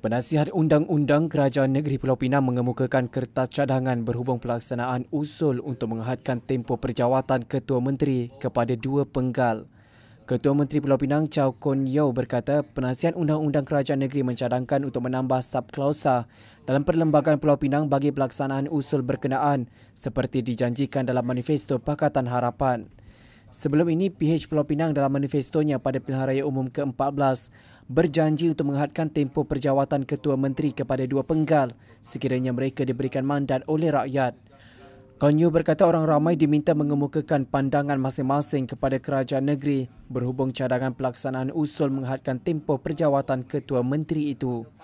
Penasihat Undang-Undang Kerajaan Negeri Pulau Pinang mengemukakan kertas cadangan berhubung pelaksanaan usul untuk menghadkan tempoh perjawatan Ketua Menteri kepada dua penggal. Ketua Menteri Pulau Pinang Chow Kon Yeo berkata penasihat Undang-Undang Kerajaan Negeri mencadangkan untuk menambah subklausa dalam perlembagaan Pulau Pinang bagi pelaksanaan usul berkenaan seperti dijanjikan dalam manifesto Pakatan Harapan. Sebelum ini, PH Pulau Pinang dalam manifestonya pada pilihan raya umum ke-14 berjanji untuk menghadkan tempoh perjawatan Ketua Menteri kepada dua penggal sekiranya mereka diberikan mandat oleh rakyat. Konyu berkata orang ramai diminta mengemukakan pandangan masing-masing kepada kerajaan negeri berhubung cadangan pelaksanaan usul menghadkan tempoh perjawatan Ketua Menteri itu.